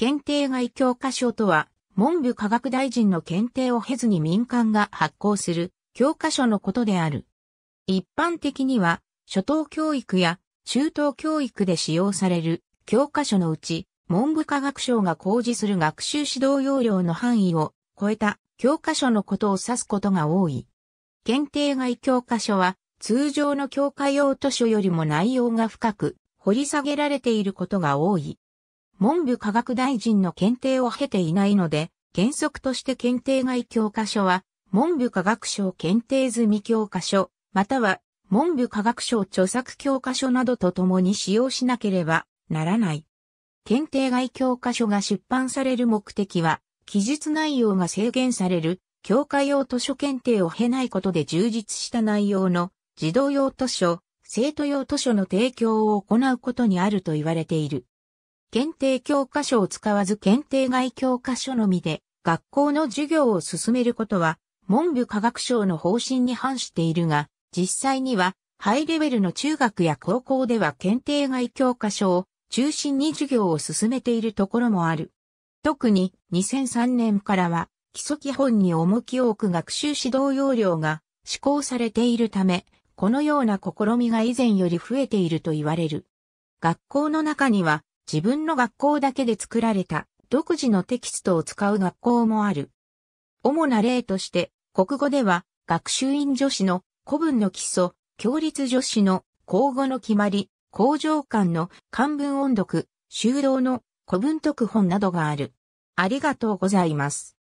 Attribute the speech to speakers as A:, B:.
A: 検定外教科書とは、文部科学大臣の検定を経ずに民間が
B: 発行する教科書のことである。一般的には、初等教育や中等教育で使用される教科書のうち、文部科学省が公示する学習指導要領の範囲を超えた教科書のことを指すことが多い。検定外教科書は、通常の教科用図書よりも内容が深く掘り下げられていることが多い。文部科学大臣の検定を経ていないので、原則として検定外教科書は、文部科学省検定済み教科書、または文部科学省著作教科書などと共に使用しなければならない。検定外教科書が出版される目的は、記述内容が制限される、教科用図書検定を経ないことで充実した内容の児童用図書、生徒用図書の提供を行うことにあると言われている。検定教科書を使わず検定外教科書のみで学校の授業を進めることは文部科学省の方針に反しているが、実際にはハイレベルの中学や高校では検定外教科書を中心に授業を進めているところもある。特に2003年からは基礎基本に重きを置く学習指導要領が施行されているため、このような試みが以前より増えていると言われる。学校の中には自分の学校だけで作られた独自のテキストを使う学校もある。主な例として、国語では学習院女子の古文の基礎、共立女子の口語の決まり、工場間の漢文音読、修道の古文読本な
A: どがある。ありがとうございます。